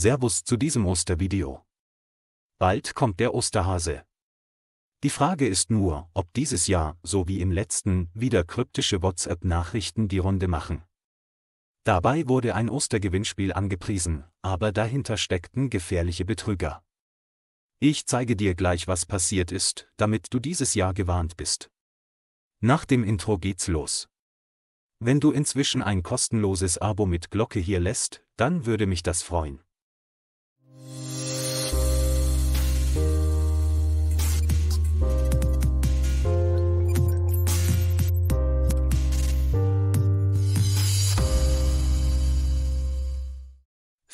Servus zu diesem Ostervideo. Bald kommt der Osterhase. Die Frage ist nur, ob dieses Jahr, so wie im letzten, wieder kryptische WhatsApp-Nachrichten die Runde machen. Dabei wurde ein Ostergewinnspiel angepriesen, aber dahinter steckten gefährliche Betrüger. Ich zeige dir gleich, was passiert ist, damit du dieses Jahr gewarnt bist. Nach dem Intro geht's los. Wenn du inzwischen ein kostenloses Abo mit Glocke hier lässt, dann würde mich das freuen.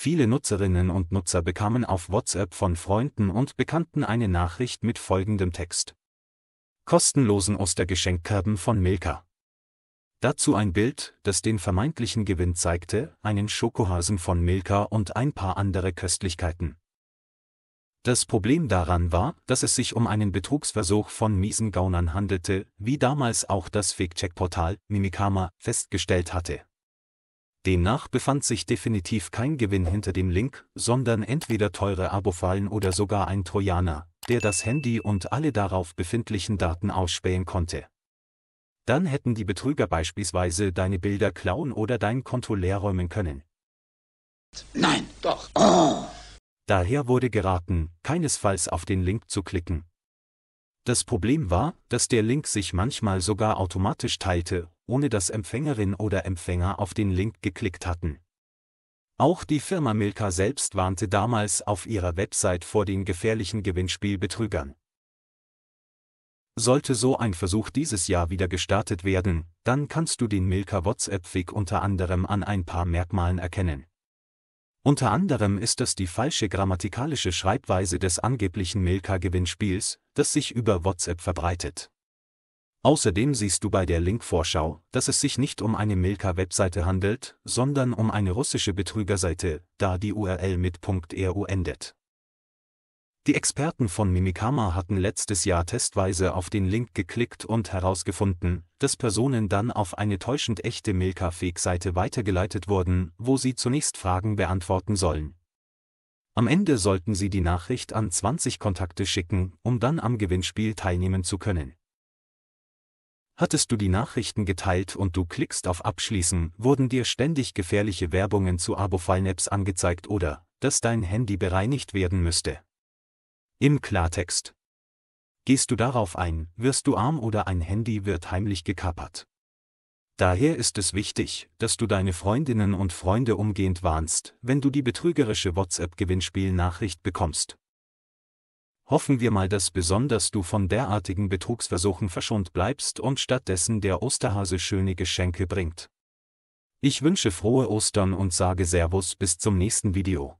Viele Nutzerinnen und Nutzer bekamen auf WhatsApp von Freunden und Bekannten eine Nachricht mit folgendem Text. Kostenlosen Ostergeschenkkörben von Milka. Dazu ein Bild, das den vermeintlichen Gewinn zeigte, einen Schokohasen von Milka und ein paar andere Köstlichkeiten. Das Problem daran war, dass es sich um einen Betrugsversuch von miesen Gaunern handelte, wie damals auch das Fake-Check-Portal Mimikama festgestellt hatte. Demnach befand sich definitiv kein Gewinn hinter dem Link, sondern entweder teure Abofallen oder sogar ein Trojaner, der das Handy und alle darauf befindlichen Daten ausspähen konnte. Dann hätten die Betrüger beispielsweise deine Bilder klauen oder dein Konto leerräumen können. Nein, doch. Oh. Daher wurde geraten, keinesfalls auf den Link zu klicken. Das Problem war, dass der Link sich manchmal sogar automatisch teilte ohne dass Empfängerin oder Empfänger auf den Link geklickt hatten. Auch die Firma Milka selbst warnte damals auf ihrer Website vor den gefährlichen Gewinnspielbetrügern. Sollte so ein Versuch dieses Jahr wieder gestartet werden, dann kannst du den Milka WhatsApp-Fig unter anderem an ein paar Merkmalen erkennen. Unter anderem ist das die falsche grammatikalische Schreibweise des angeblichen Milka-Gewinnspiels, das sich über WhatsApp verbreitet. Außerdem siehst du bei der Linkvorschau, dass es sich nicht um eine Milka-Webseite handelt, sondern um eine russische Betrügerseite, da die URL mit .ru endet. Die Experten von Mimikama hatten letztes Jahr testweise auf den Link geklickt und herausgefunden, dass Personen dann auf eine täuschend echte Milka-Fake-Seite weitergeleitet wurden, wo sie zunächst Fragen beantworten sollen. Am Ende sollten sie die Nachricht an 20 Kontakte schicken, um dann am Gewinnspiel teilnehmen zu können hattest du die Nachrichten geteilt und du klickst auf Abschließen, wurden dir ständig gefährliche Werbungen zu Abo-File-Apps angezeigt oder, dass dein Handy bereinigt werden müsste. Im Klartext. Gehst du darauf ein, wirst du arm oder ein Handy wird heimlich gekapert. Daher ist es wichtig, dass du deine Freundinnen und Freunde umgehend warnst, wenn du die betrügerische WhatsApp-Gewinnspiel-Nachricht bekommst hoffen wir mal, dass besonders du von derartigen Betrugsversuchen verschont bleibst und stattdessen der Osterhase schöne Geschenke bringt. Ich wünsche frohe Ostern und sage Servus bis zum nächsten Video.